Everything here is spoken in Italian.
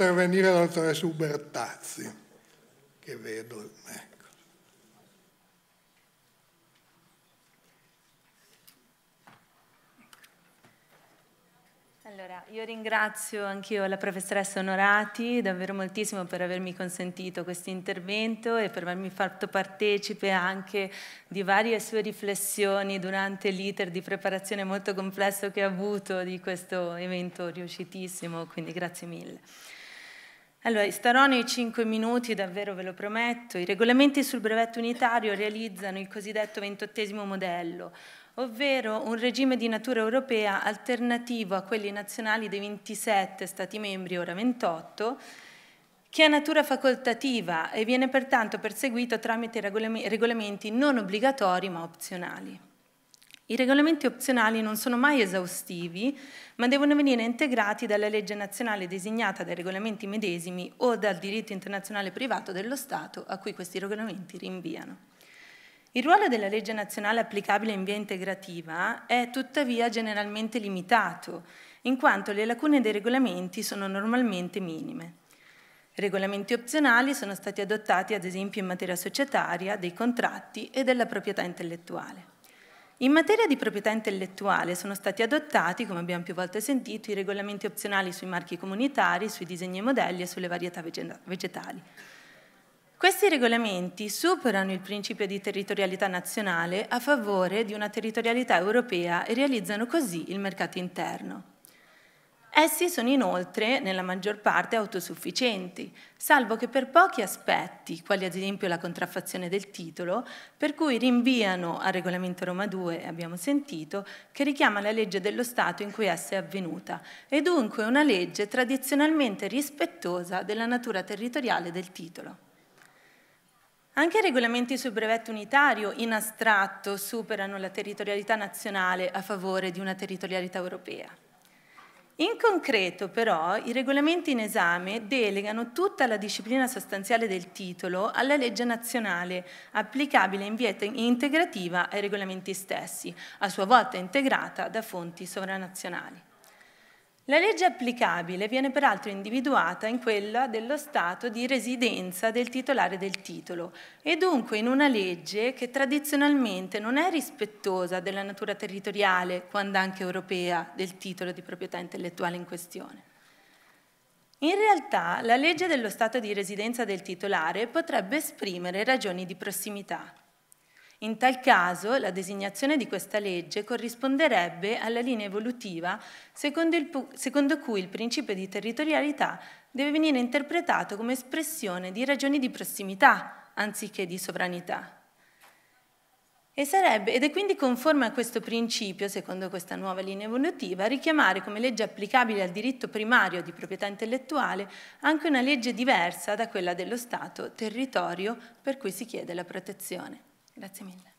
intervenire la dottoressa Ubertazzi, che vedo. Ecco. Allora, io ringrazio anch'io la professoressa Onorati davvero moltissimo per avermi consentito questo intervento e per avermi fatto partecipe anche di varie sue riflessioni durante l'iter di preparazione molto complesso che ha avuto di questo evento riuscitissimo, quindi grazie mille. Allora, starò nei 5 minuti, davvero ve lo prometto. I regolamenti sul brevetto unitario realizzano il cosiddetto ventottesimo modello, ovvero un regime di natura europea alternativo a quelli nazionali dei 27 Stati membri, ora 28, che ha natura facoltativa e viene pertanto perseguito tramite regolamenti non obbligatori ma opzionali. I regolamenti opzionali non sono mai esaustivi, ma devono venire integrati dalla legge nazionale designata dai regolamenti medesimi o dal diritto internazionale privato dello Stato a cui questi regolamenti rinviano. Il ruolo della legge nazionale applicabile in via integrativa è tuttavia generalmente limitato, in quanto le lacune dei regolamenti sono normalmente minime. Regolamenti opzionali sono stati adottati ad esempio in materia societaria, dei contratti e della proprietà intellettuale. In materia di proprietà intellettuale sono stati adottati, come abbiamo più volte sentito, i regolamenti opzionali sui marchi comunitari, sui disegni e modelli e sulle varietà vegetali. Questi regolamenti superano il principio di territorialità nazionale a favore di una territorialità europea e realizzano così il mercato interno. Essi sono inoltre, nella maggior parte, autosufficienti, salvo che per pochi aspetti, quali ad esempio la contraffazione del titolo, per cui rinviano al regolamento Roma 2, abbiamo sentito, che richiama la legge dello Stato in cui essa è avvenuta, e dunque una legge tradizionalmente rispettosa della natura territoriale del titolo. Anche i regolamenti sul brevetto unitario in astratto superano la territorialità nazionale a favore di una territorialità europea. In concreto però i regolamenti in esame delegano tutta la disciplina sostanziale del titolo alla legge nazionale, applicabile in via integrativa ai regolamenti stessi, a sua volta integrata da fonti sovranazionali. La legge applicabile viene peraltro individuata in quella dello stato di residenza del titolare del titolo e dunque in una legge che tradizionalmente non è rispettosa della natura territoriale, quando anche europea, del titolo di proprietà intellettuale in questione. In realtà la legge dello stato di residenza del titolare potrebbe esprimere ragioni di prossimità, in tal caso la designazione di questa legge corrisponderebbe alla linea evolutiva secondo, il, secondo cui il principio di territorialità deve venire interpretato come espressione di ragioni di prossimità anziché di sovranità. Sarebbe, ed è quindi conforme a questo principio, secondo questa nuova linea evolutiva, richiamare come legge applicabile al diritto primario di proprietà intellettuale anche una legge diversa da quella dello Stato territorio per cui si chiede la protezione. Grazie mille.